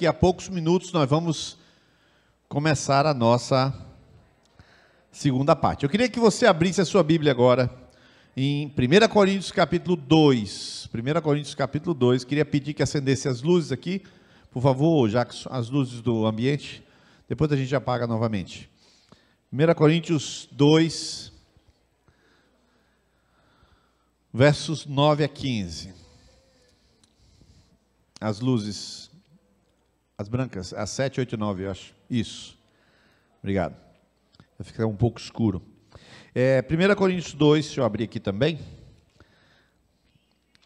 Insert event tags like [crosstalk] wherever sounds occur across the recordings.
daqui a poucos minutos nós vamos começar a nossa segunda parte. Eu queria que você abrisse a sua Bíblia agora em 1 Coríntios capítulo 2. 1 Coríntios capítulo 2. Queria pedir que acendesse as luzes aqui, por favor, já que as luzes do ambiente. Depois a gente apaga novamente. 1 Coríntios 2, versos 9 a 15. As luzes as brancas, as 7, 8 e 9, eu acho. Isso. Obrigado. Vai ficar um pouco escuro. É, 1 Coríntios 2, deixa eu abrir aqui também.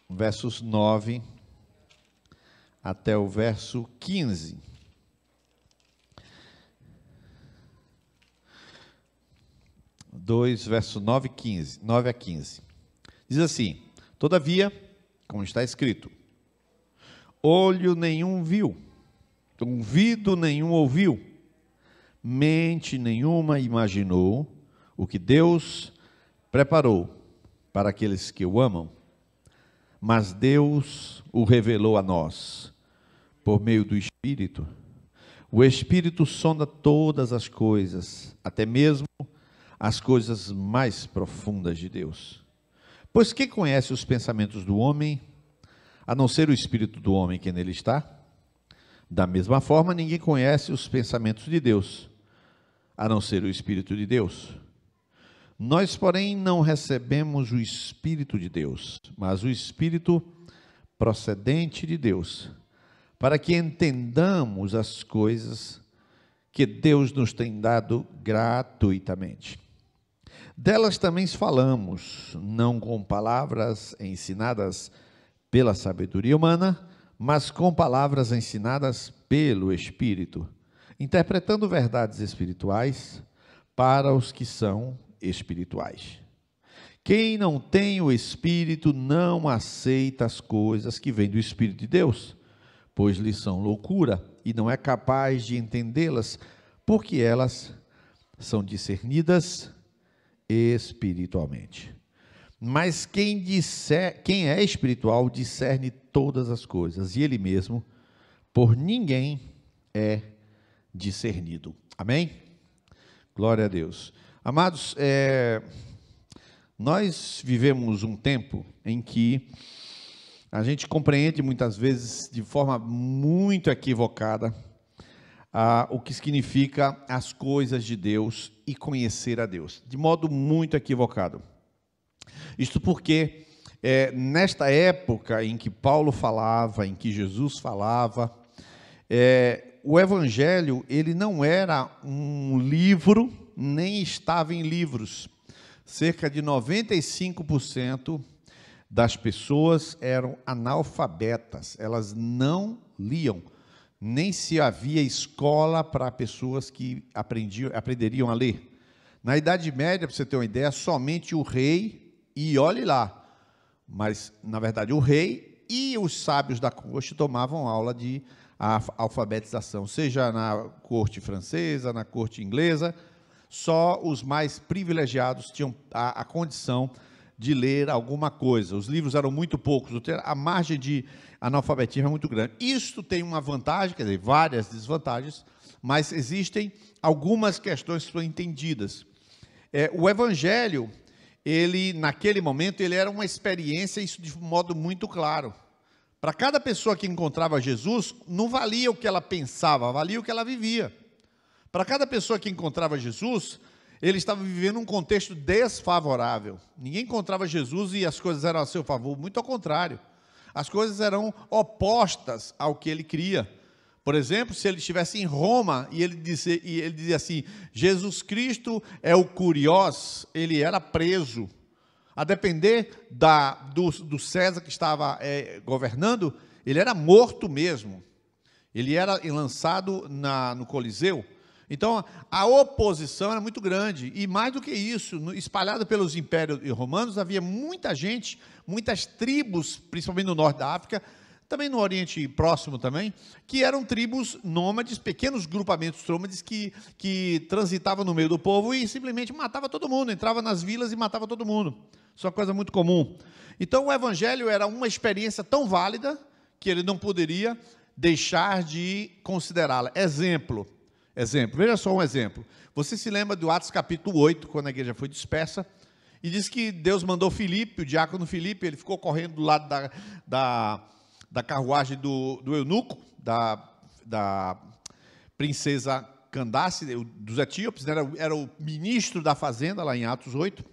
Versos 9 até o verso 15. Dois, verso 9, 15, 9 a 15. Diz assim: Todavia, como está escrito, olho nenhum viu, Ouvido nenhum ouviu, mente nenhuma imaginou o que Deus preparou para aqueles que o amam. Mas Deus o revelou a nós por meio do Espírito. O Espírito sonda todas as coisas, até mesmo as coisas mais profundas de Deus. Pois quem conhece os pensamentos do homem, a não ser o espírito do homem que nele está? Da mesma forma, ninguém conhece os pensamentos de Deus, a não ser o Espírito de Deus. Nós, porém, não recebemos o Espírito de Deus, mas o Espírito procedente de Deus, para que entendamos as coisas que Deus nos tem dado gratuitamente. Delas também falamos, não com palavras ensinadas pela sabedoria humana, mas com palavras ensinadas pelo Espírito, interpretando verdades espirituais para os que são espirituais. Quem não tem o Espírito não aceita as coisas que vêm do Espírito de Deus, pois lhe são loucura e não é capaz de entendê-las, porque elas são discernidas espiritualmente. Mas quem, disser, quem é espiritual discerne todas as coisas, e ele mesmo por ninguém é discernido. Amém? Glória a Deus. Amados, é, nós vivemos um tempo em que a gente compreende muitas vezes de forma muito equivocada ah, o que significa as coisas de Deus e conhecer a Deus, de modo muito equivocado. Isto porque é, nesta época em que Paulo falava, em que Jesus falava, é, o Evangelho ele não era um livro, nem estava em livros. Cerca de 95% das pessoas eram analfabetas, elas não liam, nem se havia escola para pessoas que aprendiam, aprenderiam a ler. Na Idade Média, para você ter uma ideia, somente o rei, e olhe lá, mas, na verdade, o rei e os sábios da corte tomavam aula de alfabetização, seja na corte francesa, na corte inglesa, só os mais privilegiados tinham a, a condição de ler alguma coisa. Os livros eram muito poucos, a margem de analfabetismo é muito grande. Isto tem uma vantagem, quer dizer, várias desvantagens, mas existem algumas questões que são entendidas. É, o Evangelho ele, naquele momento, ele era uma experiência, isso de modo muito claro. Para cada pessoa que encontrava Jesus, não valia o que ela pensava, valia o que ela vivia. Para cada pessoa que encontrava Jesus, ele estava vivendo um contexto desfavorável. Ninguém encontrava Jesus e as coisas eram a seu favor, muito ao contrário. As coisas eram opostas ao que ele cria. Por exemplo, se ele estivesse em Roma e ele, disse, e ele dizia assim: Jesus Cristo é o curioso. ele era preso. A depender da, do, do César que estava é, governando, ele era morto mesmo. Ele era lançado na, no Coliseu. Então, a oposição era muito grande. E mais do que isso, espalhada pelos impérios romanos, havia muita gente, muitas tribos, principalmente no norte da África, também no Oriente Próximo também, que eram tribos nômades, pequenos grupamentos nômades que, que transitavam no meio do povo e simplesmente matava todo mundo, entrava nas vilas e matava todo mundo. Isso é uma coisa muito comum. Então o evangelho era uma experiência tão válida que ele não poderia deixar de considerá-la. Exemplo, exemplo, veja só um exemplo. Você se lembra do Atos capítulo 8, quando a igreja foi dispersa, e diz que Deus mandou Filipe, o diácono Filipe, ele ficou correndo do lado da, da da carruagem do, do eunuco, da, da princesa Candace, dos etíopes, né? era, era o ministro da fazenda lá em Atos 8.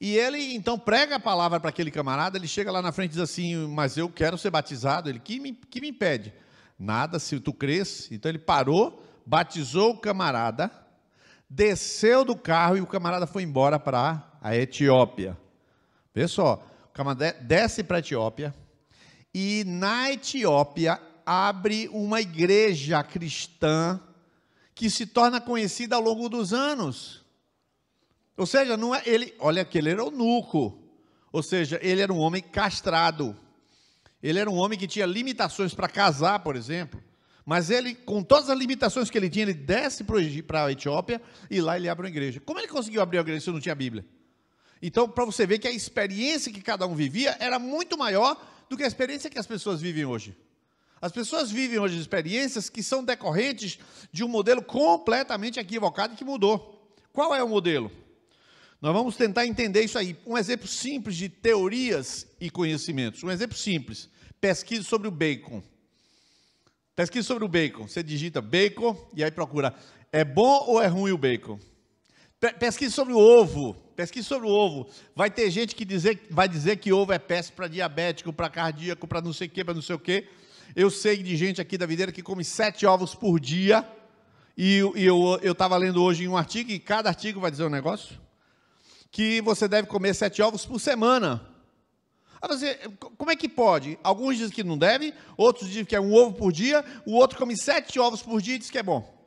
E ele então prega a palavra para aquele camarada, ele chega lá na frente e diz assim: Mas eu quero ser batizado. Ele, que me, que me impede? Nada, se tu cresce. Então ele parou, batizou o camarada, desceu do carro e o camarada foi embora para a Etiópia. Vê só, o camarada desce para a Etiópia, e na Etiópia abre uma igreja cristã que se torna conhecida ao longo dos anos. Ou seja, não é ele, olha que ele era eunuco. Ou seja, ele era um homem castrado. Ele era um homem que tinha limitações para casar, por exemplo. Mas ele, com todas as limitações que ele tinha, ele desce para a Etiópia e lá ele abre uma igreja. Como ele conseguiu abrir a igreja se não tinha Bíblia? Então, para você ver que a experiência que cada um vivia era muito maior do que a experiência que as pessoas vivem hoje. As pessoas vivem hoje experiências que são decorrentes de um modelo completamente equivocado que mudou. Qual é o modelo? Nós vamos tentar entender isso aí. Um exemplo simples de teorias e conhecimentos. Um exemplo simples. Pesquisa sobre o bacon. Pesquisa sobre o bacon. Você digita bacon e aí procura. É bom ou é ruim o bacon? Pesquise sobre o ovo. Pesquise sobre o ovo. Vai ter gente que dizer, vai dizer que ovo é péssimo para diabético, para cardíaco, para não sei o quê, para não sei o quê. Eu sei de gente aqui da videira que come sete ovos por dia. E, e eu estava lendo hoje em um artigo, e cada artigo vai dizer um negócio. Que você deve comer sete ovos por semana. Aí você, como é que pode? Alguns dizem que não deve, outros dizem que é um ovo por dia, o outro come sete ovos por dia e diz que é bom.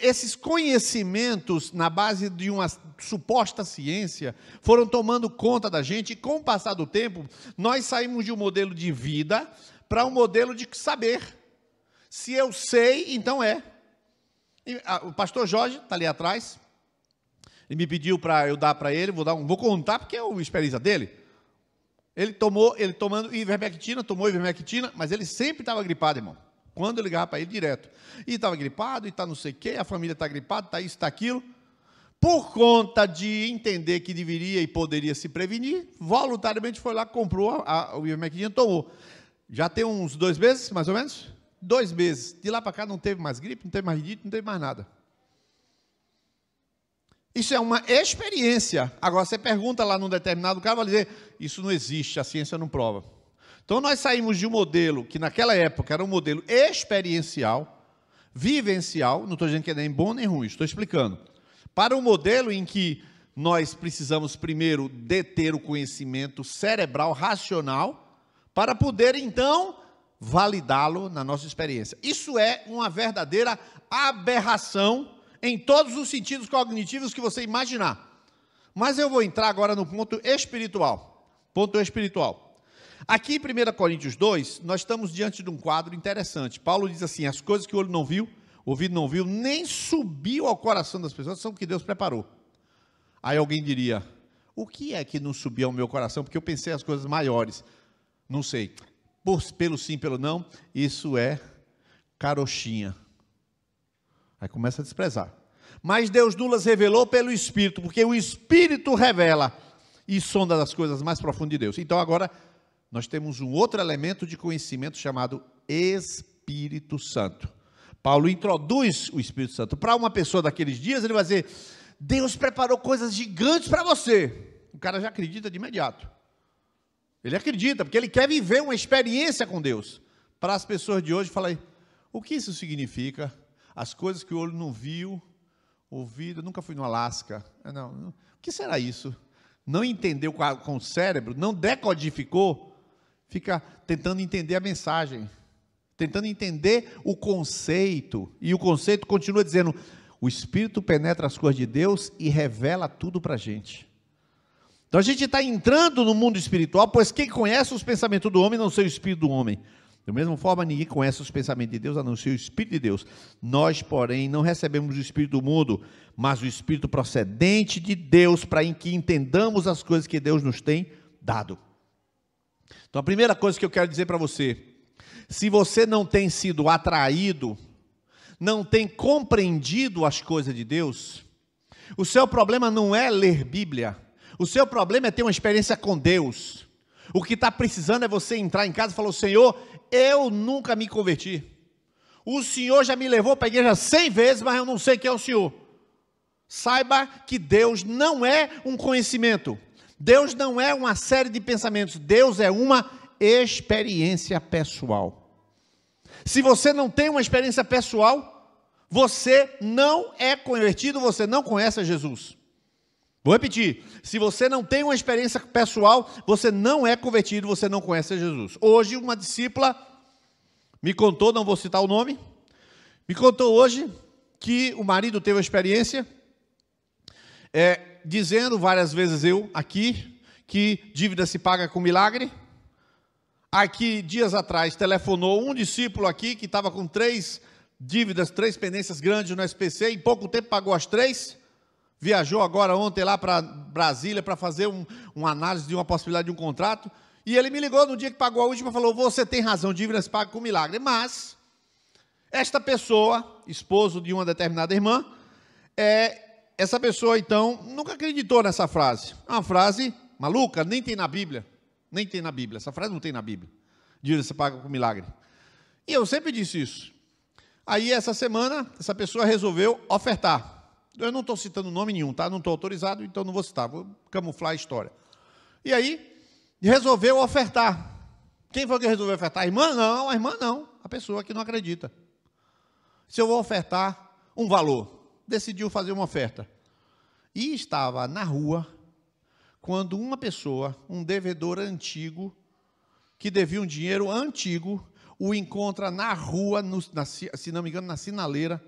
Esses conhecimentos, na base de uma suposta ciência, foram tomando conta da gente, e com o passar do tempo, nós saímos de um modelo de vida para um modelo de saber. Se eu sei, então é. E, a, ah, o pastor Jorge está ali atrás, ele me pediu para eu dar para ele, vou, dar um, vou contar porque é uma experiência dele. Ele tomou, ele tomando ivermectina, tomou ivermectina, mas ele sempre estava gripado, irmão. Quando eu ligava para ele direto. E estava gripado, e está não sei o quê, a família está gripada, está isso, está aquilo. Por conta de entender que deveria e poderia se prevenir, voluntariamente foi lá, comprou a, a, o Ivermectin e tomou. Já tem uns dois meses, mais ou menos? Dois meses. De lá para cá não teve mais gripe, não teve mais rinite, não teve mais nada. Isso é uma experiência. Agora, você pergunta lá num determinado cara, vai dizer, isso não existe, a ciência não prova. Então nós saímos de um modelo que naquela época era um modelo experiencial, vivencial, não estou dizendo que é nem bom nem ruim, estou explicando. Para um modelo em que nós precisamos primeiro deter o conhecimento cerebral, racional, para poder então validá-lo na nossa experiência. Isso é uma verdadeira aberração em todos os sentidos cognitivos que você imaginar. Mas eu vou entrar agora no ponto espiritual. Ponto espiritual. Aqui em 1 Coríntios 2, nós estamos diante de um quadro interessante. Paulo diz assim: as coisas que o olho não viu, o ouvido não viu, nem subiu ao coração das pessoas, são o que Deus preparou. Aí alguém diria: o que é que não subiu ao meu coração? Porque eu pensei as coisas maiores. Não sei. Por, pelo sim, pelo não, isso é carochinha. Aí começa a desprezar. Mas Deus nulas revelou pelo Espírito, porque o Espírito revela e sonda das coisas mais profundas de Deus. Então agora nós temos um outro elemento de conhecimento chamado Espírito Santo. Paulo introduz o Espírito Santo. Para uma pessoa daqueles dias, ele vai dizer: Deus preparou coisas gigantes para você. O cara já acredita de imediato. Ele acredita, porque ele quer viver uma experiência com Deus. Para as pessoas de hoje, fala aí, o que isso significa? As coisas que o olho não viu, ouvido, nunca fui no Alasca. É, não, não. o que será isso? Não entendeu com o cérebro, não decodificou, fica tentando entender a mensagem, tentando entender o conceito. E o conceito continua dizendo: o Espírito penetra as coisas de Deus e revela tudo para a gente. Então a gente está entrando no mundo espiritual, pois quem conhece os pensamentos do homem não sei o espírito do homem. Da mesma forma, ninguém conhece os pensamentos de Deus a não ser o Espírito de Deus. Nós, porém, não recebemos o Espírito do mundo, mas o Espírito procedente de Deus, para que entendamos as coisas que Deus nos tem dado. Então, a primeira coisa que eu quero dizer para você: se você não tem sido atraído, não tem compreendido as coisas de Deus, o seu problema não é ler Bíblia, o seu problema é ter uma experiência com Deus. O que está precisando é você entrar em casa e falar: Senhor, eu nunca me converti. O Senhor já me levou para a igreja cem vezes, mas eu não sei quem é o Senhor. Saiba que Deus não é um conhecimento, Deus não é uma série de pensamentos, Deus é uma experiência pessoal. Se você não tem uma experiência pessoal, você não é convertido, você não conhece Jesus. Vou repetir: se você não tem uma experiência pessoal, você não é convertido, você não conhece Jesus. Hoje, uma discípula me contou, não vou citar o nome, me contou hoje que o marido teve uma experiência. É, dizendo várias vezes eu aqui que dívida se paga com milagre. Aqui, dias atrás, telefonou um discípulo aqui que estava com três dívidas, três pendências grandes no SPC, em pouco tempo pagou as três. Viajou agora ontem lá para Brasília para fazer um, uma análise de uma possibilidade de um contrato. E ele me ligou no dia que pagou a última e falou: Você tem razão, dívida se paga com milagre. Mas, esta pessoa, esposo de uma determinada irmã, é, essa pessoa então nunca acreditou nessa frase. É uma frase maluca, nem tem na Bíblia. Nem tem na Bíblia. Essa frase não tem na Bíblia. Diz: "Você paga com milagre. E eu sempre disse isso. Aí essa semana, essa pessoa resolveu ofertar. Eu não estou citando nome nenhum, tá? Não estou autorizado, então não vou citar, vou camuflar a história. E aí, resolveu ofertar. Quem foi que resolveu ofertar? A irmã? Não, a irmã não. A pessoa que não acredita. Se eu vou ofertar um valor, decidiu fazer uma oferta. E estava na rua quando uma pessoa, um devedor antigo, que devia um dinheiro antigo, o encontra na rua, no, na, se não me engano, na sinaleira,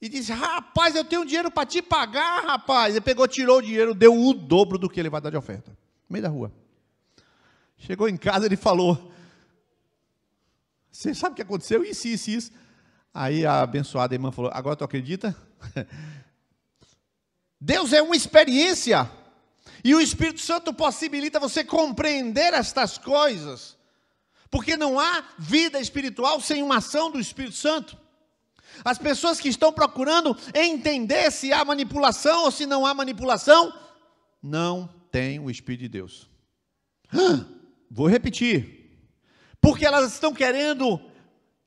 e diz: Rapaz, eu tenho dinheiro para te pagar, rapaz. Ele pegou, tirou o dinheiro, deu o dobro do que ele vai dar de oferta. No meio da rua. Chegou em casa, ele falou: Você sabe o que aconteceu? Isso, isso, isso. Aí a abençoada irmã falou: Agora tu acredita? [laughs] Deus é uma experiência. E o Espírito Santo possibilita você compreender estas coisas. Porque não há vida espiritual sem uma ação do Espírito Santo. As pessoas que estão procurando entender se há manipulação ou se não há manipulação, não têm o Espírito de Deus. [gasps] Vou repetir. Porque elas estão querendo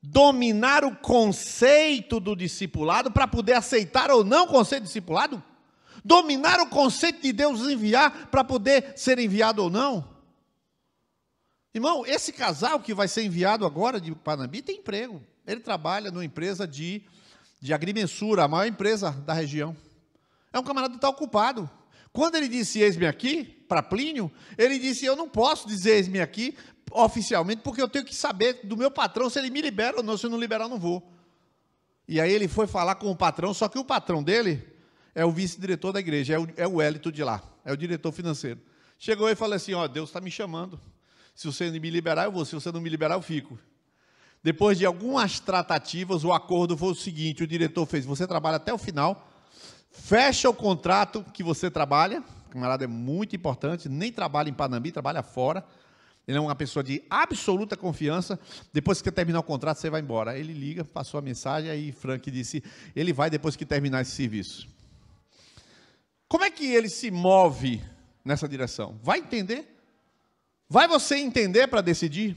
dominar o conceito do discipulado para poder aceitar ou não o conceito de discipulado? Dominar o conceito de Deus enviar para poder ser enviado ou não? Irmão, esse casal que vai ser enviado agora de Panambi tem emprego. Ele trabalha numa empresa de, de agrimensura, a maior empresa da região. É um camarada que está ocupado. Quando ele disse eis-me aqui, para Plínio, ele disse: Eu não posso dizer eis-me aqui, oficialmente, porque eu tenho que saber do meu patrão se ele me libera ou não. Se eu não liberar, eu não vou. E aí ele foi falar com o patrão, só que o patrão dele é o vice-diretor da igreja, é o, é de lá, é o diretor financeiro. Chegou e falou assim: Ó, Deus está me chamando. Se você me liberar, eu vou. Se você não me liberar, eu fico. Depois de algumas tratativas, o acordo foi o seguinte: o diretor fez, você trabalha até o final, fecha o contrato que você trabalha, camarada é muito importante, nem trabalha em Panambi, trabalha fora ele é uma pessoa de absoluta confiança. Depois que terminar o contrato, você vai embora. Ele liga, passou a mensagem, aí Frank disse: ele vai depois que terminar esse serviço. Como é que ele se move nessa direção? Vai entender? Vai você entender para decidir?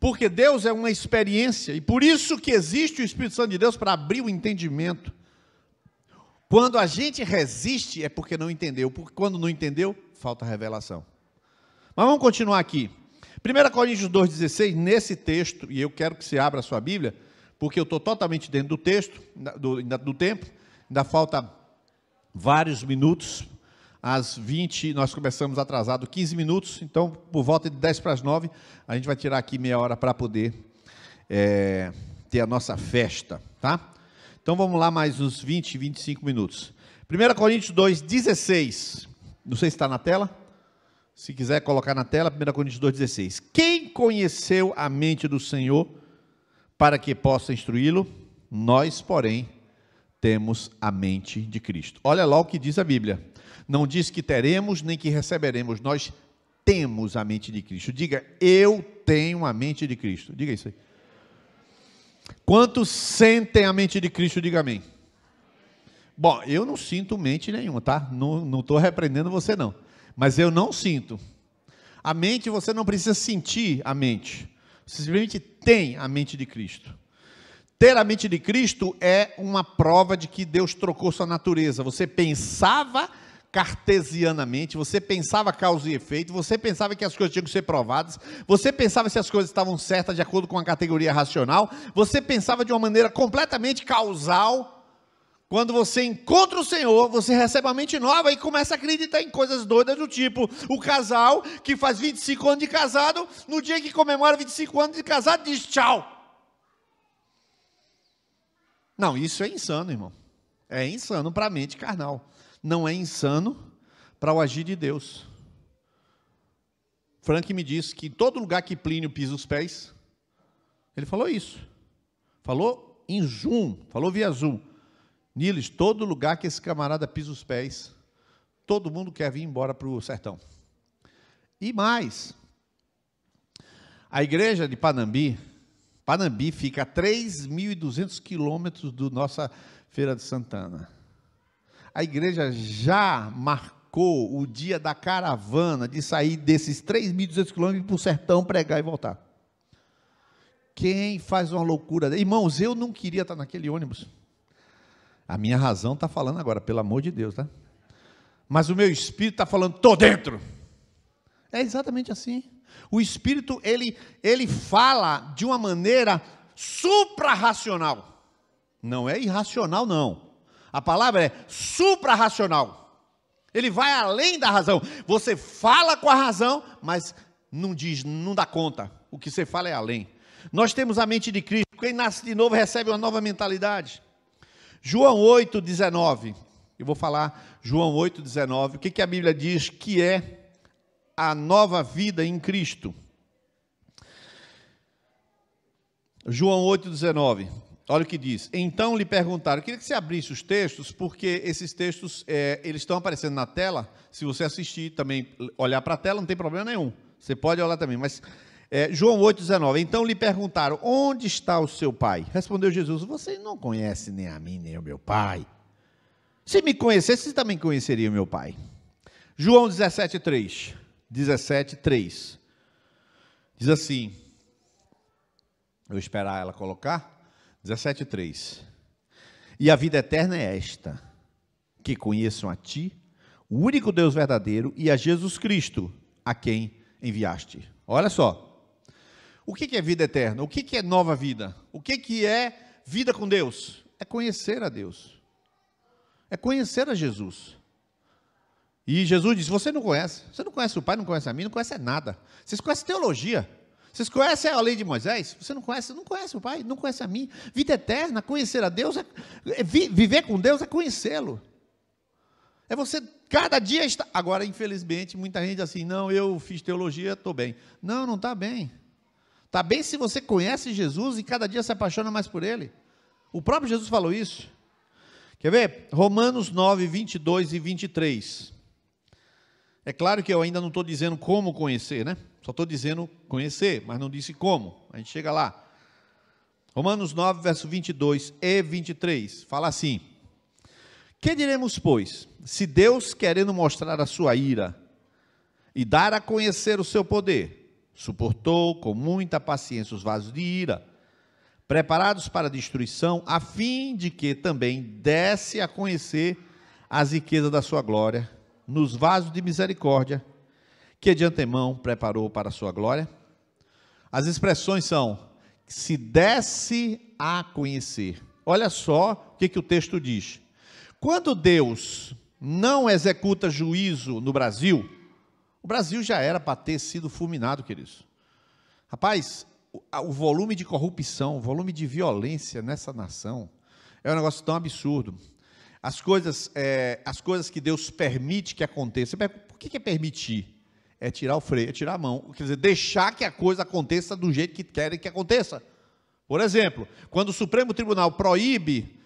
Porque Deus é uma experiência e por isso que existe o Espírito Santo de Deus para abrir o entendimento. Quando a gente resiste é porque não entendeu, porque quando não entendeu, falta revelação. Mas vamos continuar aqui. 1 Coríntios 2,16, nesse texto, e eu quero que você abra a sua Bíblia, porque eu estou totalmente dentro do texto, do, do tempo, ainda falta vários minutos, às 20, nós começamos atrasado 15 minutos, então por volta de 10 para as 9, a gente vai tirar aqui meia hora para poder é, ter a nossa festa, tá? Então vamos lá mais uns 20, 25 minutos. 1 Coríntios 2:16. não sei se está na tela, se quiser colocar na tela, 1 Coríntios 2,16. Quem conheceu a mente do Senhor para que possa instruí-lo? Nós, porém, temos a mente de Cristo. Olha lá o que diz a Bíblia. Não diz que teremos nem que receberemos, nós temos a mente de Cristo. Diga, eu tenho a mente de Cristo. Diga isso aí. Quantos sentem a mente de Cristo? Diga amém. Bom, eu não sinto mente nenhuma, tá? Não estou não repreendendo você, não mas eu não sinto. A mente, você não precisa sentir a mente. Você simplesmente tem a mente de Cristo. Ter a mente de Cristo é uma prova de que Deus trocou sua natureza. Você pensava cartesianamente, você pensava causa e efeito, você pensava que as coisas tinham que ser provadas, você pensava se as coisas estavam certas de acordo com a categoria racional, você pensava de uma maneira completamente causal quando você encontra o Senhor, você recebe uma mente nova e começa a acreditar em coisas doidas do tipo o casal que faz 25 anos de casado, no dia que comemora 25 anos de casado, diz tchau. Não, isso é insano, irmão. É insano para a mente carnal. Não é insano para o agir de Deus. Frank me disse que em todo lugar que Plínio pisa os pés, ele falou isso. Falou em zoom, falou via zoom. Niles, todo lugar que esse camarada pisa os pés, todo mundo quer vir embora para o sertão. E mais, a igreja de Panambi, Panambi fica a 3.200 quilômetros do nossa Feira de Santana. A igreja já marcou o dia da caravana de sair desses 3.200 quilômetros para o sertão pregar e voltar. Quem faz uma loucura? Irmãos, eu não queria estar naquele ônibus. A minha razão está falando agora, pelo amor de Deus, tá? Mas o meu espírito está falando, estou dentro. É exatamente assim. O espírito, ele, ele fala de uma maneira suprarracional. Não é irracional, não. A palavra é suprarracional. Ele vai além da razão. Você fala com a razão, mas não diz, não dá conta. O que você fala é além. Nós temos a mente de Cristo. Quem nasce de novo recebe uma nova mentalidade. João 8, 19. Eu vou falar João 8, 19. O que, que a Bíblia diz que é a nova vida em Cristo? João 8, 19. Olha o que diz. Então lhe perguntaram, eu queria que você abrisse os textos, porque esses textos é, eles estão aparecendo na tela. Se você assistir também, olhar para a tela, não tem problema nenhum. Você pode olhar também, mas é, João 8,19. Então lhe perguntaram: Onde está o seu pai? Respondeu Jesus: Vocês não conhecem nem a mim, nem o meu pai. Se me conhecesse, também conheceria o meu pai. João 17,3. 3. Diz assim. Eu esperar ela colocar. 3. E a vida eterna é esta: que conheçam a ti, o único Deus verdadeiro, e a Jesus Cristo, a quem enviaste. Olha só. O que é vida eterna? O que é nova vida? O que é vida com Deus? É conhecer a Deus, é conhecer a Jesus. E Jesus disse: Você não conhece, você não conhece o Pai, não conhece a mim, não conhece nada. Vocês conhecem teologia, vocês conhecem a lei de Moisés? Você não conhece, não conhece o Pai, não conhece a mim. Vida eterna, conhecer a Deus, é, é, viver com Deus é conhecê-lo. É você cada dia está. Agora, infelizmente, muita gente assim, não, eu fiz teologia, estou bem. Não, não está bem. Tá bem se você conhece Jesus e cada dia se apaixona mais por ele. O próprio Jesus falou isso. Quer ver? Romanos 9, 22 e 23. É claro que eu ainda não estou dizendo como conhecer, né? Só estou dizendo conhecer, mas não disse como. A gente chega lá. Romanos 9, verso 22 e 23. Fala assim: Que diremos, pois? Se Deus, querendo mostrar a sua ira e dar a conhecer o seu poder, Suportou com muita paciência os vasos de ira, preparados para a destruição, a fim de que também desse a conhecer as riquezas da sua glória nos vasos de misericórdia que de antemão preparou para a sua glória. As expressões são se desse a conhecer. Olha só o que, que o texto diz. Quando Deus não executa juízo no Brasil, o Brasil já era para ter sido fulminado, queridos. Rapaz, o, volume de corrupção, o volume de violência nessa nação é um negócio tão absurdo. As coisas, é, as coisas que Deus permite que aconteça. Por que é permitir? É tirar o freio, é tirar a mão. Quer dizer, deixar que a coisa aconteça do jeito que querem que aconteça. Por exemplo, quando o Supremo Tribunal proíbe,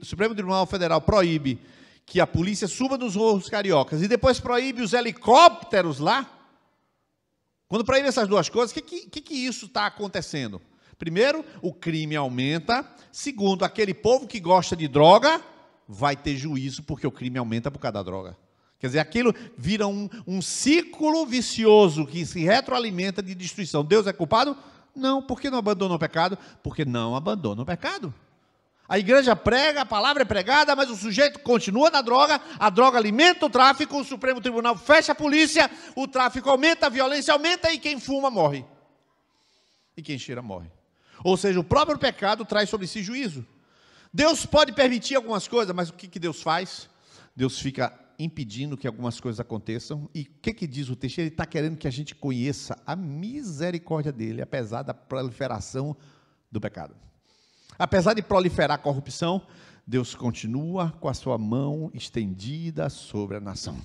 o Supremo Tribunal Federal proíbe que a polícia suba nos morros cariocas e depois proíbe os helicópteros lá? Quando proíbe essas duas coisas, o que, que, que isso está acontecendo? Primeiro, o crime aumenta. Segundo, aquele povo que gosta de droga vai ter juízo porque o crime aumenta por causa da droga. Quer dizer, aquilo vira um, um ciclo vicioso que se retroalimenta de destruição. Deus é culpado? Não, Por que não abandonou o pecado? Porque não abandonou o pecado. A igreja prega, a palavra é pregada, mas o sujeito continua na droga, a droga alimenta o tráfico, o Supremo Tribunal fecha a polícia, o tráfico aumenta, a violência aumenta e quem fuma morre. E quem cheira morre. Ou seja, o próprio pecado traz sobre si juízo. Deus pode permitir algumas coisas, mas o que, que Deus faz? Deus fica impedindo que algumas coisas aconteçam. E o que, que diz o texto? Ele está querendo que a gente conheça a misericórdia dele, apesar da proliferação do pecado. Apesar de proliferar a corrupção, Deus continua com a sua mão estendida sobre a nação.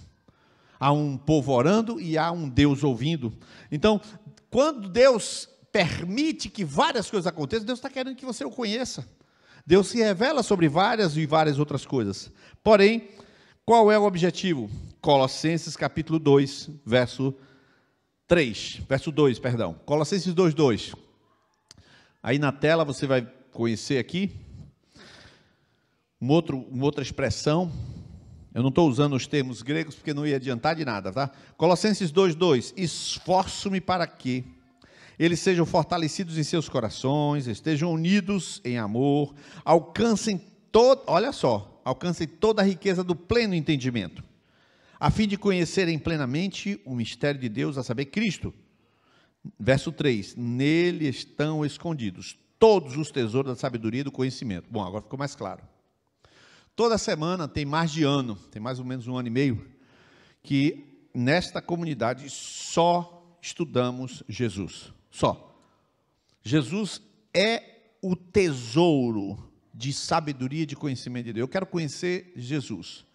Há um povo orando e há um Deus ouvindo. Então, quando Deus permite que várias coisas aconteçam, Deus está querendo que você o conheça. Deus se revela sobre várias e várias outras coisas. Porém, qual é o objetivo? Colossenses capítulo 2, verso 3, verso 2, perdão. Colossenses 2, 2. Aí na tela você vai conhecer aqui. Um outro, uma outra expressão, eu não estou usando os termos gregos porque não ia adiantar de nada, tá? Colossenses 2,2: Esforço-me para que eles sejam fortalecidos em seus corações, estejam unidos em amor, alcancem todo, olha só, alcancem toda a riqueza do pleno entendimento, a fim de conhecerem plenamente o mistério de Deus, a saber, Cristo. Verso 3: Nele estão escondidos todos os tesouros da sabedoria e do conhecimento. Bom, agora ficou mais claro. Toda semana tem mais de ano, tem mais ou menos um ano e meio, que nesta comunidade só estudamos Jesus. Só. Jesus é o tesouro de sabedoria e de conhecimento de Deus. Eu quero conhecer Jesus.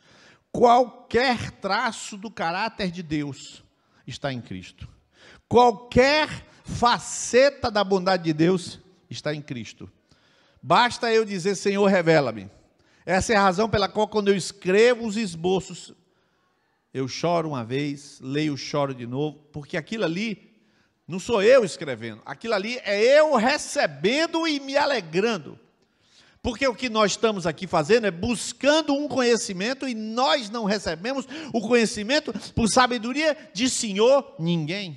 Qualquer traço do caráter de Deus está em Cristo. Qualquer faceta da bondade de Deus está em Cristo. Basta eu dizer, Senhor, revela-me. Essa é a razão pela qual, quando eu escrevo os esboços, eu choro uma vez, leio, choro de novo, porque aquilo ali não sou eu escrevendo, aquilo ali é eu recebendo e me alegrando. Porque o que nós estamos aqui fazendo é buscando um conhecimento e nós não recebemos o conhecimento por sabedoria de Senhor ninguém.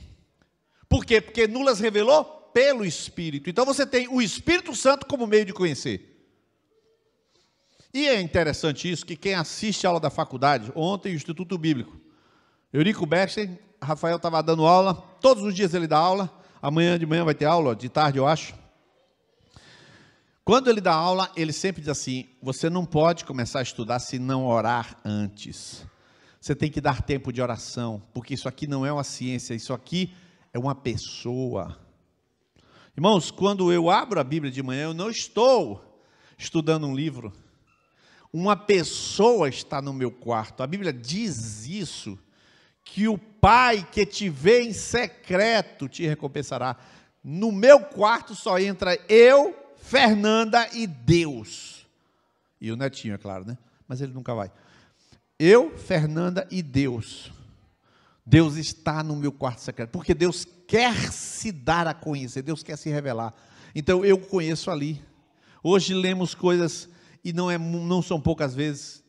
Por quê? Porque nulas revelou pelo Espírito. Então você tem o Espírito Santo como meio de conhecer. E é interessante isso que quem assiste a aula da faculdade, ontem o Instituto Bíblico, Eurico Bechstein, Rafael estava dando aula, todos os dias ele dá aula, amanhã de manhã vai ter aula, de tarde eu acho. Quando ele dá aula, ele sempre diz assim: você não pode começar a estudar se não orar antes. Você tem que dar tempo de oração, porque isso aqui não é uma ciência, isso aqui é uma pessoa. Irmãos, quando eu abro a Bíblia de manhã, eu não estou estudando um livro. Uma pessoa está no meu quarto. A Bíblia diz isso: que o Pai que te vê em secreto te recompensará. No meu quarto só entra eu, Fernanda e Deus. E o netinho, é claro, né? Mas ele nunca vai. Eu, Fernanda e Deus. Deus está no meu quarto secreto, porque Deus quer se dar a conhecer, Deus quer se revelar. Então eu conheço ali. Hoje lemos coisas e não é não são poucas vezes,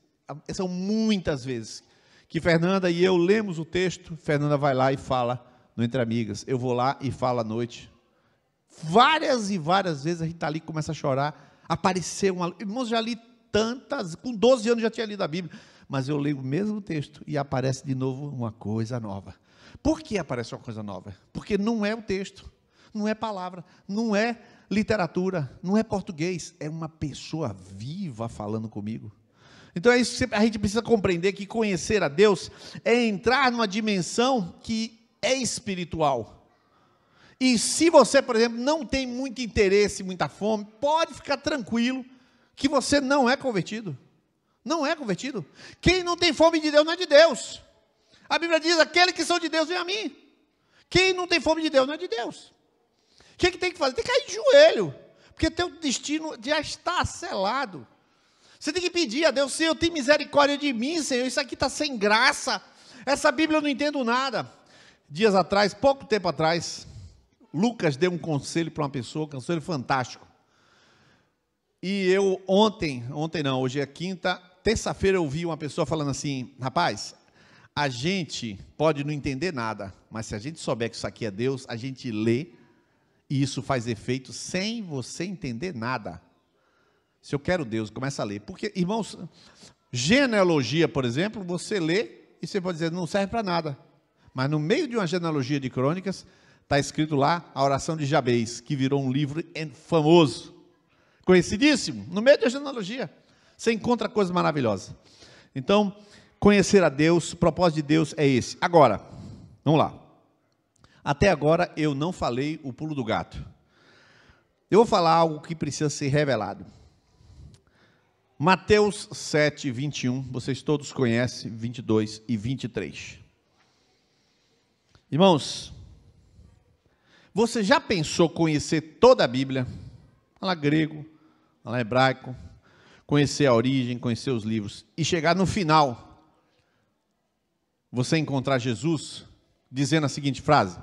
são muitas vezes que Fernanda e eu lemos o texto, Fernanda vai lá e fala no Entre Amigas. Eu vou lá e falo à noite. Várias e várias vezes a gente está ali começa a chorar. Apareceu uma. Irmãos, já li tantas. Com 12 anos já tinha lido a Bíblia. Mas eu leio o mesmo texto e aparece de novo uma coisa nova. Por que aparece uma coisa nova? Porque não é o texto, não é palavra, não é literatura, não é português, é uma pessoa viva falando comigo. Então é isso que a gente precisa compreender que conhecer a Deus é entrar numa dimensão que é espiritual. E se você, por exemplo, não tem muito interesse, muita fome, pode ficar tranquilo que você não é convertido. Não é convertido. Quem não tem fome de Deus não é de Deus. A Bíblia diz: aquele que são de Deus vem a mim. Quem não tem fome de Deus não é de Deus. O que, é que tem que fazer? Tem que cair de joelho, porque teu destino já está selado. Você tem que pedir a Deus, Senhor, tem misericórdia de mim, Senhor. Isso aqui está sem graça. Essa Bíblia eu não entendo nada. Dias atrás, pouco tempo atrás, Lucas deu um conselho para uma pessoa, um conselho fantástico. E eu ontem, ontem não, hoje é quinta, terça-feira eu ouvi uma pessoa falando assim: rapaz, a gente pode não entender nada, mas se a gente souber que isso aqui é Deus, a gente lê e isso faz efeito sem você entender nada. Se eu quero Deus, começa a ler. Porque, irmãos, genealogia, por exemplo, você lê e você pode dizer, não serve para nada. Mas no meio de uma genealogia de crônicas, está escrito lá a oração de Jabez, que virou um livro famoso, conhecidíssimo, no meio da genealogia. Você encontra coisas maravilhosas. Então, conhecer a Deus, o propósito de Deus é esse. Agora, vamos lá. Até agora eu não falei o pulo do gato. Eu vou falar algo que precisa ser revelado. Mateus 7, 21, vocês todos conhecem, 22 e 23. Irmãos, você já pensou conhecer toda a Bíblia? Fala grego, fala hebraico, conhecer a origem, conhecer os livros e chegar no final você encontrar Jesus dizendo a seguinte frase: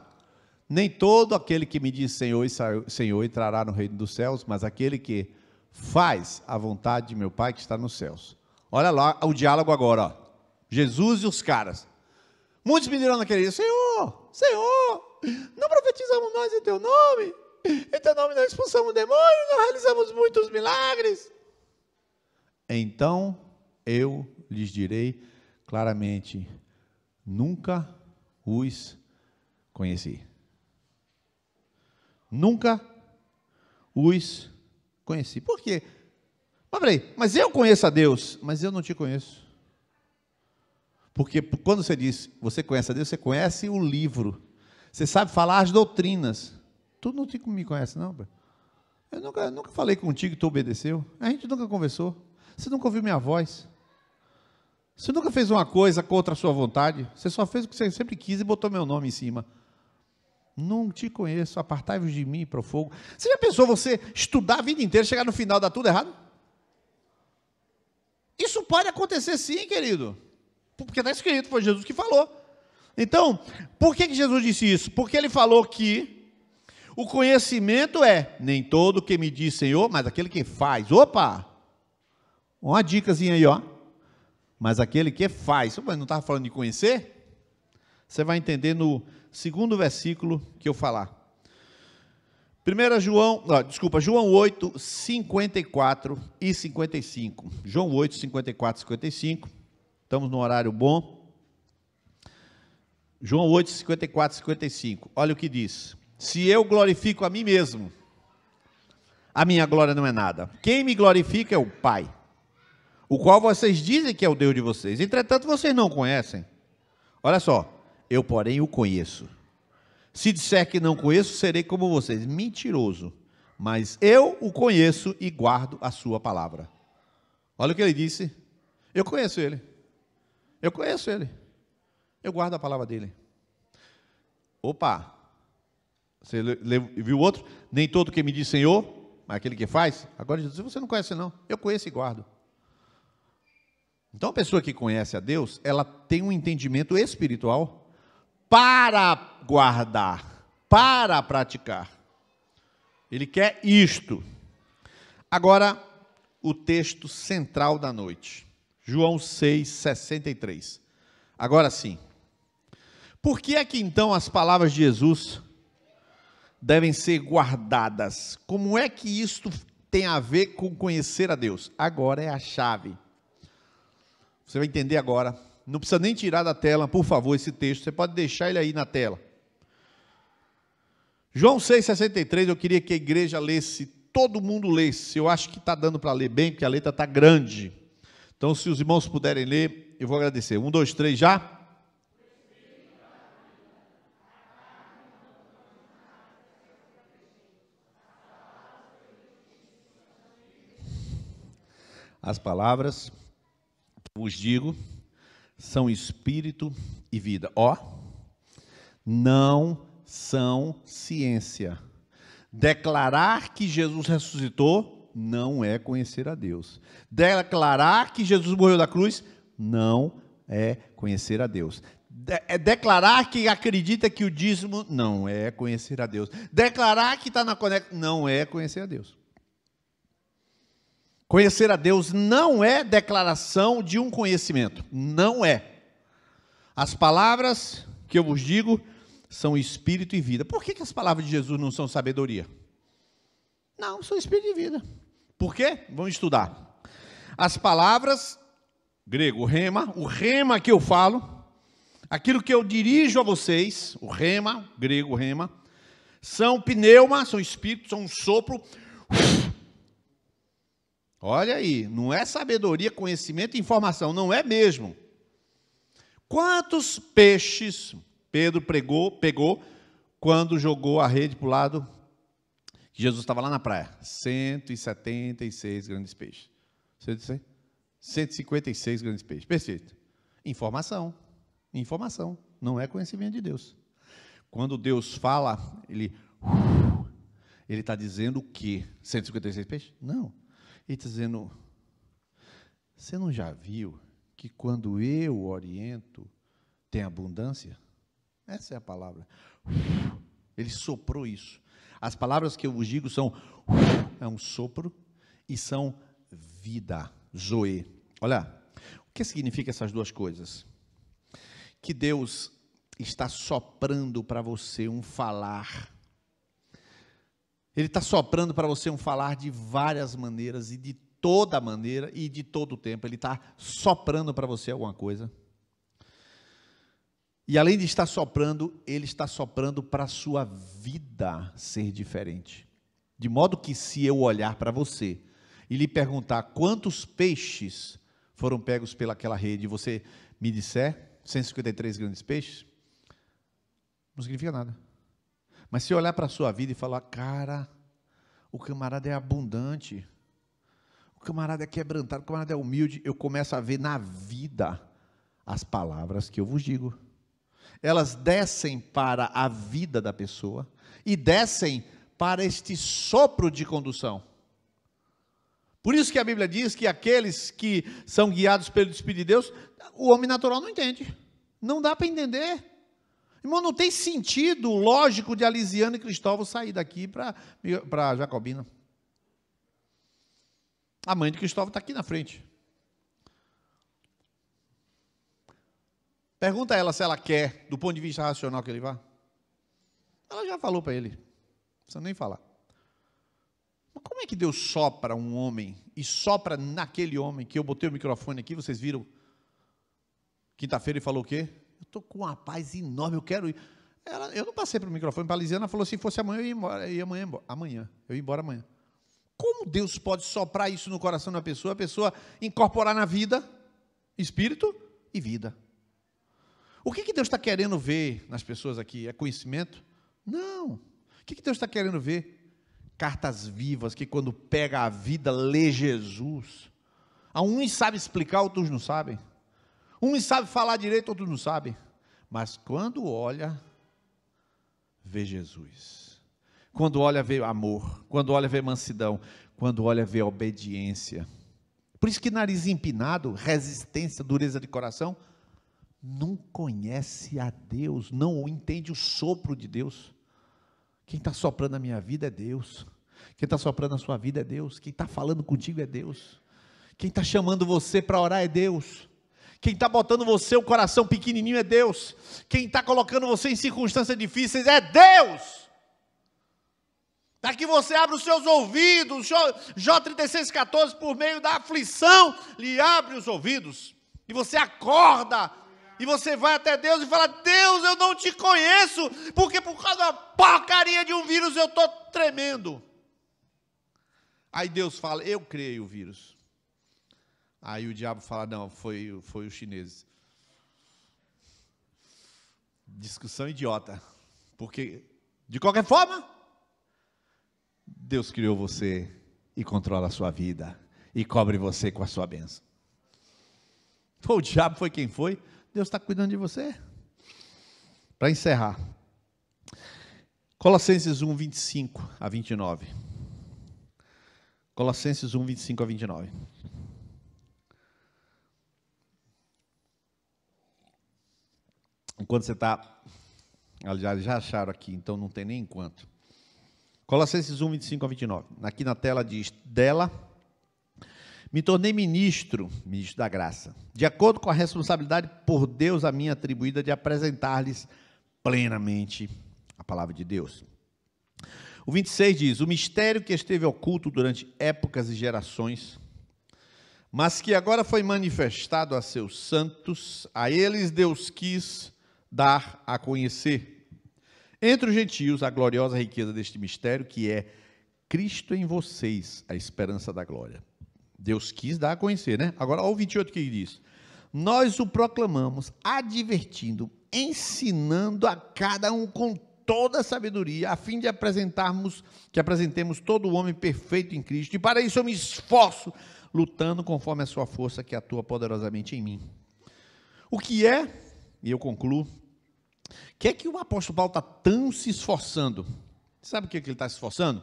Nem todo aquele que me diz Senhor e Senhor entrará no reino dos céus, mas aquele que faz a vontade de meu Pai que está nos céus. Olha lá o diálogo agora, ó. Jesus e os caras. Muitos me dirão naquele dia: Senhor, Senhor, não profetizamos nós em teu nome, em teu nome não expulsamos demônios, não realizamos muitos milagres. Então eu lhes direi claramente: nunca os conheci. Nunca os conheci. Por quê? Mas peraí, mas eu conheço a Deus, mas eu não te conheço. Porque quando você diz você conhece a Deus, você conhece o livro. Você sabe falar as doutrinas. Tu não me conhece, não, bro. Eu nunca, nunca falei contigo e tu obedeceu. A gente nunca conversou. Você nunca ouviu minha voz. Você nunca fez uma coisa contra a sua vontade. Você só fez o que você sempre quis e botou meu nome em cima. Não te conheço, apartai-vos de mim para o fogo. Você já pensou você estudar a vida inteira, chegar no final, dar tudo errado? Isso pode acontecer sim, querido. Porque está escrito, foi Jesus que falou. Então, por que, que Jesus disse isso? Porque ele falou que o conhecimento é nem todo que me diz Senhor, mas aquele que faz. Opa! Uma dicasinha aí, ó mas aquele que faz. Mas não estava falando de conhecer? Você vai entender no segundo versículo que eu falar. 1 João, ah, desculpa, João 8, 54 e 55. João 8, 54 e 55. Estamos no horário bom. João 8, 54 e 55. Olha o que diz. Se eu glorifico a mim mesmo, a minha glória não é nada. Quem me glorifica é o Pai o qual vocês dizem que é o Deus de vocês. Entretanto, vocês não conhecem. Olha só, eu, porém, o conheço. Se disser que não conheço, serei como vocês, mentiroso. Mas eu o conheço e guardo a sua palavra. Olha o que ele disse. Eu conheço ele. Eu conheço ele. Eu guardo a palavra dele. Opa! Você viu outro? Nem todo que me diz Senhor, mas aquele que faz. Agora Jesus, você não conhece, não. Eu conheço e guardo. Então, a pessoa que conhece a Deus, ela tem um entendimento espiritual para guardar, para praticar. Ele quer isto. Agora, o texto central da noite. João 6, 63. Agora sim. Por que é que então as palavras de Jesus devem ser guardadas? Como é que isto tem a ver com conhecer a Deus? Agora é a chave. Você vai entender agora. Não precisa nem tirar da tela, por favor, esse texto. Você pode deixar ele aí na tela. João 6,63, eu queria que a igreja lesse, todo mundo lesse. Eu acho que está dando para ler bem, porque a letra está grande. Então, se os irmãos puderem ler, eu vou agradecer. Um, dois, três, já? As palavras vos digo, são espírito e vida. Ó, não são ciência. Declarar que Jesus ressuscitou não é conhecer a Deus. Declarar que Jesus morreu da cruz não é conhecer a Deus. é declarar que acredita que o dízimo não é conhecer a Deus. Declarar que está na conexão não é conhecer a Deus. Conhecer a Deus não é declaração de um conhecimento. Não é. As palavras que eu vos digo são espírito e vida. Por que, que as palavras de Jesus não são sabedoria? Não, são espírito e vida. Por quê? Vamos estudar. As palavras, grego, rema, o rema que eu falo, aquilo que eu dirijo a vocês, o rema, grego, rema, são pneuma, são espírito, são um sopro Olha aí, não é sabedoria, conhecimento e informação, não é mesmo. Quantos peixes Pedro pregou, pegou quando jogou a rede para o lado que Jesus estava lá na praia? 176 grandes peixes. 156 grandes peixes. Perfeito. Informação. Informação. Não é conhecimento de Deus. Quando Deus fala, ele ele está dizendo o quê? 156 peixes? Não e dizendo: Você não já viu que quando eu oriento, tem abundância? Essa é a palavra. Ele soprou isso. As palavras que eu vos digo são é um sopro e são vida, zoe. Olha, o que significa essas duas coisas? Que Deus está soprando para você um falar ele está soprando para você um falar de várias maneiras e de toda maneira e de todo o tempo. Ele está soprando para você alguma coisa. E além de estar soprando, ele está soprando para a sua vida ser diferente. De modo que, se eu olhar para você e lhe perguntar quantos peixes foram pegos pelaquela rede, e você me disser 153 grandes peixes, não significa nada. Mas se olhar para a sua vida e falar, cara, o camarada é abundante, o camarada é quebrantado, o camarada é humilde, eu começo a ver na vida as palavras que eu vos digo. Elas descem para a vida da pessoa e descem para este sopro de condução. Por isso que a Bíblia diz que aqueles que são guiados pelo Espírito de Deus, o homem natural não entende. Não dá para entender. Irmão, não tem sentido lógico de Alisiano e Cristóvão sair daqui para Jacobina. A mãe de Cristóvão está aqui na frente. Pergunta a ela se ela quer, do ponto de vista racional, que ele vá. Ela já falou para ele. Não precisa nem falar. Mas como é que Deus sopra um homem e sopra naquele homem que eu botei o microfone aqui, vocês viram? Quinta-feira ele falou o quê? estou com uma paz enorme, eu quero ir. Ela, eu não passei para o microfone para a Lisiana, falou: assim, se fosse amanhã, eu ia embora. Eu ia amanhã, embora. amanhã, eu ia embora amanhã. Como Deus pode soprar isso no coração da pessoa, a pessoa incorporar na vida, espírito e vida? O que, que Deus está querendo ver nas pessoas aqui? É conhecimento? Não. O que, que Deus está querendo ver? Cartas vivas que, quando pega a vida, lê Jesus. A uns sabe explicar, outros não sabem. Um sabe falar direito, outro não sabe. Mas quando olha, vê Jesus. Quando olha, vê amor. Quando olha, vê mansidão. Quando olha, vê obediência. Por isso que nariz empinado, resistência, dureza de coração, não conhece a Deus, não entende o sopro de Deus. Quem está soprando a minha vida é Deus. Quem está soprando a sua vida é Deus. Quem está falando contigo é Deus. Quem está chamando você para orar é Deus. Quem está botando você o coração pequenininho é Deus. Quem está colocando você em circunstâncias difíceis é Deus. Para que você abra os seus ouvidos, Jó 36,14, por meio da aflição, lhe abre os ouvidos. E você acorda, e você vai até Deus e fala: Deus, eu não te conheço, porque por causa da porcaria de um vírus eu estou tremendo. Aí Deus fala: Eu criei o vírus. Aí o diabo fala: não, foi, foi os chineses. Discussão idiota. Porque, de qualquer forma, Deus criou você e controla a sua vida e cobre você com a sua bênção. Foi o diabo, foi quem foi. Deus está cuidando de você. Para encerrar, Colossenses 1, 25 a 29. Colossenses 1, 25 a 29. enquanto você está. Aliás, já acharam aqui, então não tem nem enquanto. Colossenses 1, 25 a 29. Aqui na tela diz: Dela me tornei ministro, ministro da graça, de acordo com a responsabilidade por Deus a minha atribuída de apresentar-lhes plenamente a palavra de Deus. O 26 diz: O mistério que esteve oculto durante épocas e gerações, mas que agora foi manifestado a seus santos, a eles Deus quis dar a conhecer entre os gentios a gloriosa riqueza deste mistério, que é Cristo em vocês, a esperança da glória. Deus quis dar a conhecer, né? Agora, olha o 28 que ele diz: Nós o proclamamos, advertindo, ensinando a cada um com toda a sabedoria, a fim de apresentarmos, que apresentemos todo o homem perfeito em Cristo. E para isso eu me esforço, lutando conforme a sua força que atua poderosamente em mim. O que é e eu concluo. O que é que o apóstolo Paulo está tão se esforçando? Sabe o que, é que ele está se esforçando?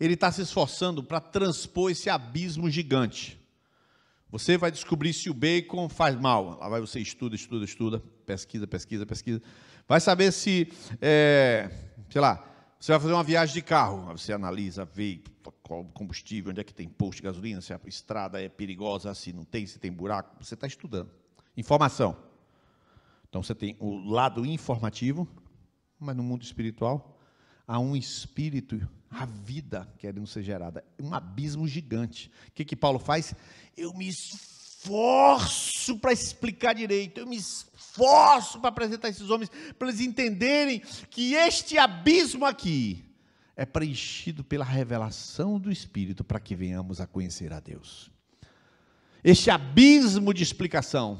Ele está se esforçando para transpor esse abismo gigante. Você vai descobrir se o bacon faz mal. Lá vai você estuda, estuda, estuda, pesquisa, pesquisa, pesquisa. Vai saber se, é, sei lá, você vai fazer uma viagem de carro. Você analisa, vê qual combustível, onde é que tem posto de gasolina, se a estrada é perigosa, se não tem, se tem buraco. Você está estudando. Informação. Então você tem o lado informativo, mas no mundo espiritual há um espírito, a vida querendo ser gerada, um abismo gigante. O que, que Paulo faz? Eu me esforço para explicar direito, eu me esforço para apresentar esses homens, para eles entenderem que este abismo aqui é preenchido pela revelação do Espírito para que venhamos a conhecer a Deus. Este abismo de explicação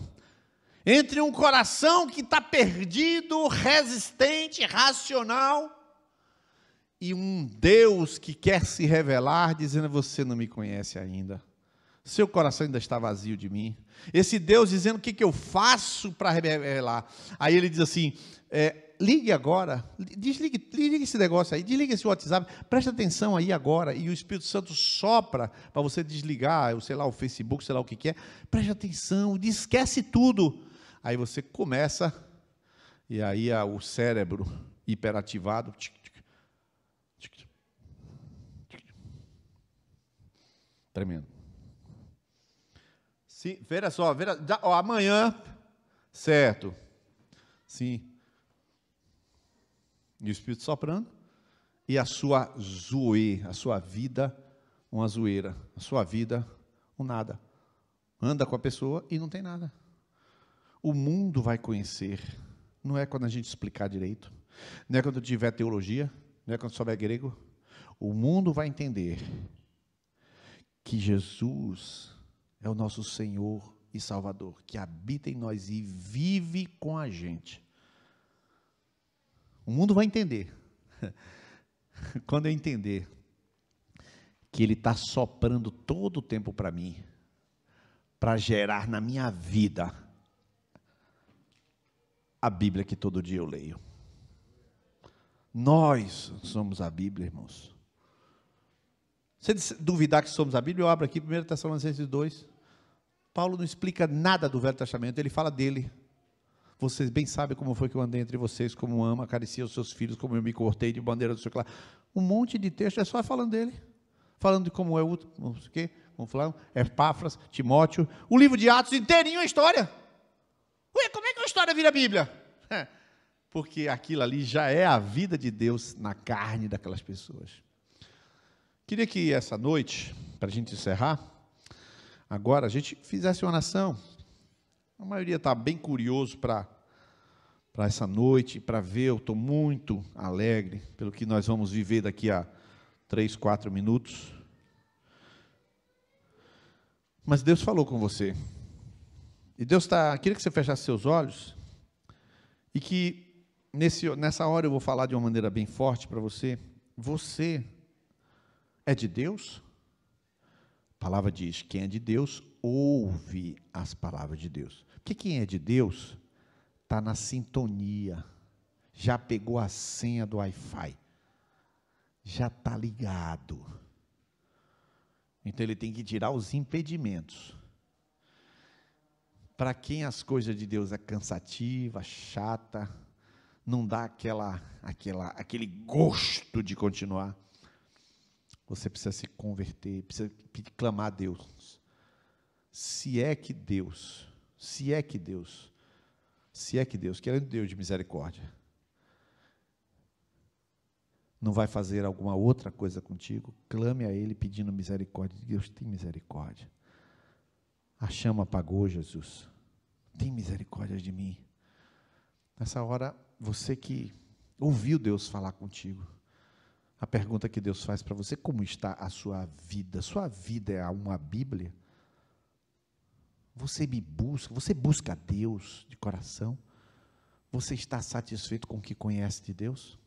entre um coração que está perdido, resistente, racional, e um Deus que quer se revelar, dizendo: Você não me conhece ainda. Seu coração ainda está vazio de mim. Esse Deus dizendo: O que, que eu faço para revelar? Aí ele diz assim: é, Ligue agora, desligue, desligue esse negócio aí, desligue esse WhatsApp, preste atenção aí agora. E o Espírito Santo sopra para você desligar, sei lá, o Facebook, sei lá o que, que é. Preste atenção, esquece tudo Aí você começa, e aí o cérebro hiperativado. Tremendo. Sim, veja só, veja, já, ó, amanhã, certo. Sim. E o Espírito soprando. E a sua zoe, a sua vida, uma zoeira. A sua vida, um nada. Anda com a pessoa e não tem nada o mundo vai conhecer. Não é quando a gente explicar direito, não é quando tiver teologia, não é quando souber grego. O mundo vai entender que Jesus é o nosso Senhor e Salvador, que habita em nós e vive com a gente. O mundo vai entender. [laughs] Quando eu entender que Ele está soprando todo o tempo para mim, para gerar na minha vida a Bíblia que todo dia eu leio. Nós somos a Bíblia, irmãos. Se duvidar que somos a Bíblia, eu abro aqui 1 Tessalonicenses 2. Paulo não explica nada do Velho Testamento, ele fala dele. Vocês bem sabem como foi que eu andei entre vocês, como amo, acaricia os seus filhos, como eu me cortei de bandeira do seu clã. Um monte de texto é só falando dele. Falando de como é o, não sei o quê, como Epáfras, Timóteo. O livro de Atos inteirinho é história. Ué, como é que uma história vira Bíblia? É, porque aquilo ali já é a vida de Deus na carne daquelas pessoas. Queria que essa noite, para a gente encerrar, agora a gente fizesse uma oração. A maioria está bem curioso para para essa noite, para ver. Eu estou muito alegre pelo que nós vamos viver daqui a três, quatro minutos. Mas Deus falou com você. E Deus está. Queria que você fechasse seus olhos e que nesse, nessa hora eu vou falar de uma maneira bem forte para você. Você é de Deus? A palavra diz: quem é de Deus ouve as palavras de Deus. Porque quem é de Deus está na sintonia, já pegou a senha do Wi-Fi, já está ligado. Então ele tem que tirar os impedimentos. Para quem as coisas de Deus é cansativa, chata, não dá aquela, aquela, aquele gosto de continuar, você precisa se converter, precisa clamar a Deus. Se é que Deus, se é que Deus, se é que Deus, querendo é Deus de misericórdia, não vai fazer alguma outra coisa contigo, clame a Ele pedindo misericórdia. Deus tem misericórdia. A chama apagou, Jesus. Tem misericórdia de mim. Nessa hora, você que ouviu Deus falar contigo, a pergunta que Deus faz para você, como está a sua vida? Sua vida é uma Bíblia? Você me busca, você busca Deus de coração? Você está satisfeito com o que conhece de Deus?